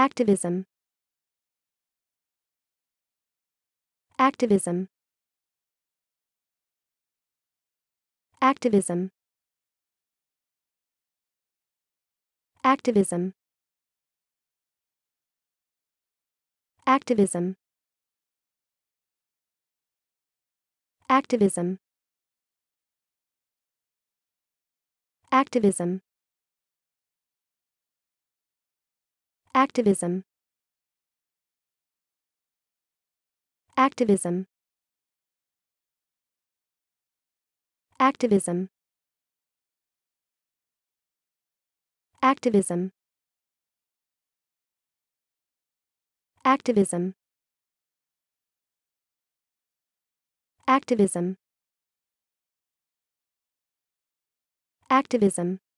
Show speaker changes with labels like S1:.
S1: Activism. Activism. Activism. Activism. Activism. Activism. Activism. Activism. Activism. Activism. Activism. Activism. Activism. Activism.